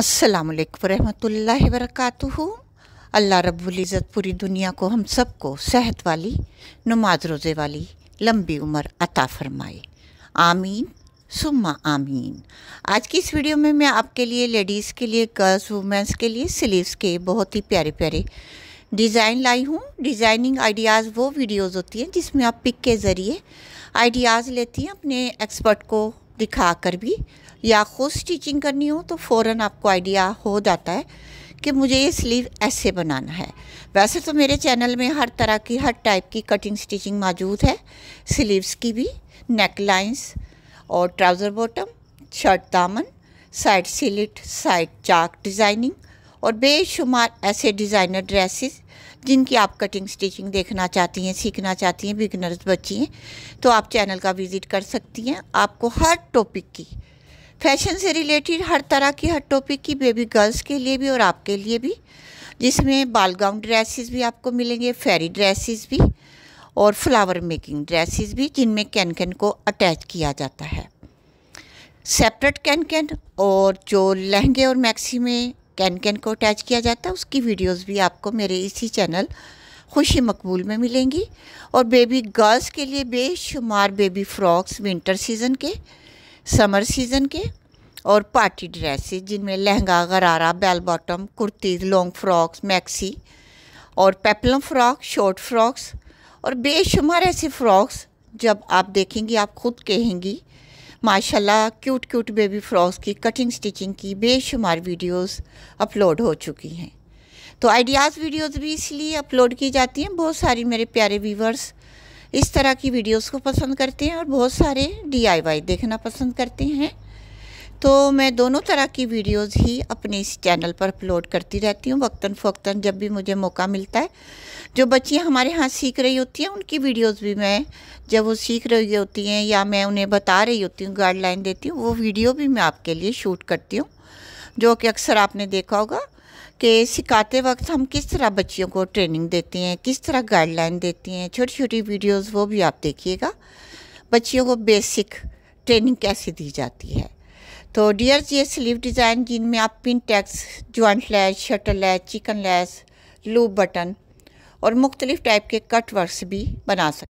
अस्सलाम वालेकुम रहमतुल्लाहि वरकatuहू अल्लाह रब्बुल इज़्ज़त पूरी दुनिया को हम सबको सेहत वाली नमाज रोज़े वाली लंबी उम्र अता फरमाए आमीन सुम्मा आमीन आज की इस वीडियो में मैं आपके लिए लेडीज़ के लिए गर्ल्स वुमेंस के लिए स्लीव्स के बहुत ही प्यारे प्यारे डिज़ाइन लाई हूँ डिज़ाइनिंग आइडियाज़ वो वीडियोज़ होती हैं जिसमें आप पिक के ज़रिए आइडियाज़ लेती हैं अपने एक्सपर्ट को दिखा कर भी या खुद स्टिचिंग करनी हो तो फ़ौर आपको आइडिया हो जाता है कि मुझे ये स्लीव ऐसे बनाना है वैसे तो मेरे चैनल में हर तरह की हर टाइप की कटिंग स्टिचिंग मौजूद है स्लीव्स की भी नेक लाइंस और ट्राउज़र बॉटम शर्ट दामन साइड सिलिट साइड चाक डिज़ाइनिंग और बेशुमार ऐसे डिज़ाइनर ड्रेसेस जिनकी आप कटिंग स्टिचिंग देखना चाहती हैं सीखना चाहती हैं बिगनर्स बच्ची हैं तो आप चैनल का विज़िट कर सकती हैं आपको हर टॉपिक की फैशन से रिलेटेड हर तरह की हर टॉपिक की बेबी गर्ल्स के लिए भी और आपके लिए भी जिसमें बाल गाउन ड्रेसेस भी आपको मिलेंगे फेरी ड्रेसेस भी और फ्लावर मेकिंग ड्रेसेस भी जिनमें कैन कैन को अटैच किया जाता है सेपरेट कैन कैन और जो लहंगे और मैक्सी में कैन कैन को अटैच किया जाता है उसकी वीडियोस भी आपको मेरे इसी चैनल खुशी मकबूल में मिलेंगी और बेबी गर्ल्स के लिए बेशुमार बेबी फ्रॉक्स विंटर सीज़न के समर सीज़न के और पार्टी ड्रेसेस जिनमें lehenga gharara bell bottom kurtis long frocks maxi और पेपलम फ्रॉक शॉर्ट फ्रॉक्स और बेशुमार ऐसे फ़्रॉक्स जब आप देखेंगी आप खुद कहेंगी माशाल्लाह क्यूट क्यूट बेबी फ्रॉक्स की कटिंग स्टिचिंग की बेशुमार वीडियोस अपलोड हो चुकी हैं तो आइडियाज़ वीडियोस भी इसलिए अपलोड की जाती हैं बहुत सारी मेरे प्यारे व्यूवर्स इस तरह की वीडियोस को पसंद करते हैं और बहुत सारे डीआईवाई देखना पसंद करते हैं तो मैं दोनों तरह की वीडियोज़ ही अपने इस चैनल पर अपलोड करती रहती हूँ वक्ता फवता जब भी मुझे मौका मिलता है जो बच्चियाँ हमारे यहाँ सीख रही होती हैं उनकी वीडियोस भी मैं जब वो सीख रही होती हैं या मैं उन्हें बता रही होती हूँ गाइडलाइन देती हूँ वो वीडियो भी मैं आपके लिए शूट करती हूँ जो कि अक्सर आपने देखा होगा कि सिखाते वक्त हम किस तरह बच्चियों को ट्रेनिंग देते हैं किस तरह गाइडलाइन देती हैं छोटी छोटी वीडियोज़ वो भी आप देखिएगा बच्चियों को बेसिक ट्रेनिंग कैसे दी जाती है तो डियर जी स्लीव डिज़ाइन जिनमें आप pin tucks joint lace shutter lace chikan lace loop button और मुख्तलिफ़ टाइप के कट वर्क्स भी बना सकते